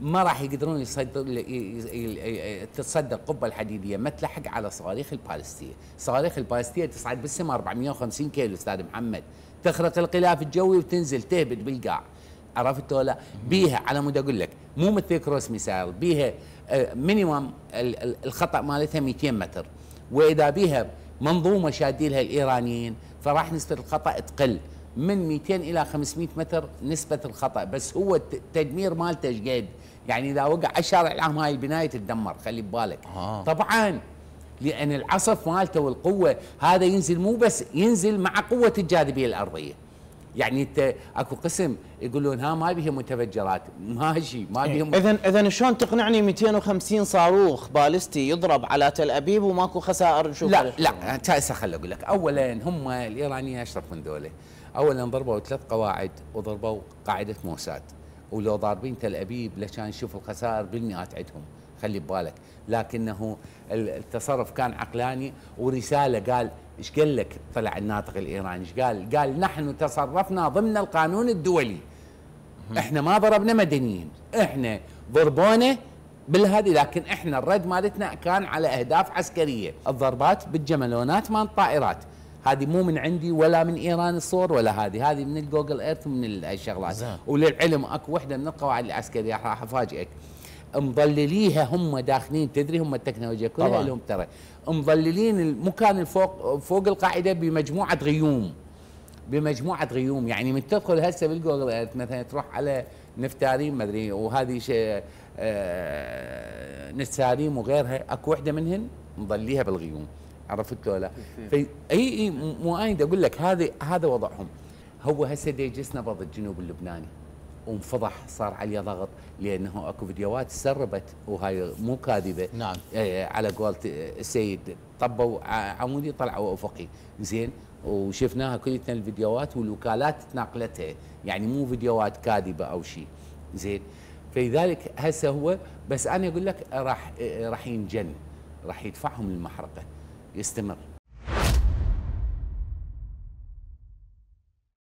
ما راح يقدرون يصدق تتصدق القبه الحديديه ما تلحق على صواريخ البالستيه، صواريخ البالستيه تصعد بالسماء 450 كيلو استاذ محمد، تخرق الغلاف الجوي وتنزل تهبد بالقاع. عرفت ولا؟ بيها على مود اقول لك مو مثل كروس ميسايل، بيها مينيمم آه، الخطا مالتها 200 متر. واذا بيها منظومه شادين لها الايرانيين فراح نسبه الخطا تقل. من 200 الى 500 متر نسبه الخطا بس هو التدمير مالته ايش قد يعني اذا وقع على الشارع العام هاي البنايه تدمر خلي ببالك آه. طبعا لان العصف مالته والقوه هذا ينزل مو بس ينزل مع قوه الجاذبيه الارضيه يعني انت اكو قسم يقولون ها ما بيها متفجرات ماشي ما إيه. بيها اذا اذا شلون تقنعني 250 صاروخ باليستي يضرب على تل ابيب وماكو خسائر نشوف لا لا هسه خل اقول لك اولا هم الايرانيين اشرف من دوله اولا ضربوا ثلاث قواعد وضربوا قاعده موساد ولو ضاربين تل ابيب لشان نشوف الخسائر بالمئات عندهم خلي ببالك لكنه التصرف كان عقلاني ورساله قال ايش قال لك طلع الناطق الايراني ايش قال؟ قال نحن تصرفنا ضمن القانون الدولي احنا ما ضربنا مدنيين احنا ضربونا بالهذه لكن احنا الرد مالتنا كان على اهداف عسكريه الضربات بالجملونات مال الطائرات هذه مو من عندي ولا من ايران الصور ولا هذه هذه من الجوجل ايرث ومن الشغلات وللعلم اكو وحده من القواعد العسكريه راح افاجئك مضلليها هم داخلين تدري هم التكنولوجيا كلها طبعا. لهم ترى مضللين المكان الفوق فوق القاعده بمجموعه غيوم بمجموعه غيوم يعني من تدخل هسه بالجوجل مثلا تروح على نفتاريم ما ادري وهذه شيء آه، نساريم وغيرها اكو وحده منهن مضليها بالغيوم عرفت لو لا في اي اي مو اقول لك هذه هذا وضعهم هو هسه ديجسنا بض الجنوب اللبناني وانفضح صار عليه ضغط لانه اكو فيديوهات سربت وهاي مو كاذبه نعم إيه، إيه، على قول السيد طبوا عمودي طلعوا افقي زين وشفناها كلتنا الفيديوهات والوكالات تناقلتها يعني مو فيديوهات كاذبه او شيء زين فلذلك هسه هو بس انا اقول لك راح إيه، راح ينجن راح يدفعهم للمحرقه يستمر